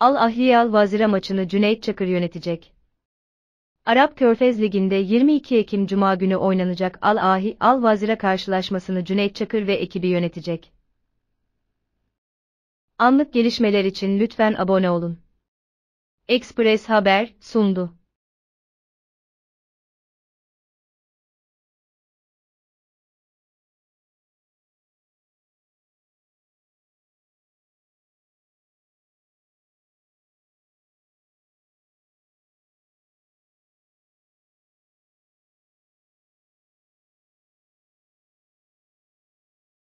Al Ahly-Al Vazira maçını Cüneyt Çakır yönetecek. Arap Körfez Ligi'nde 22 Ekim Cuma günü oynanacak Al Ahi Al Vazira karşılaşmasını Cüneyt Çakır ve ekibi yönetecek. Anlık gelişmeler için lütfen abone olun. Express Haber sundu.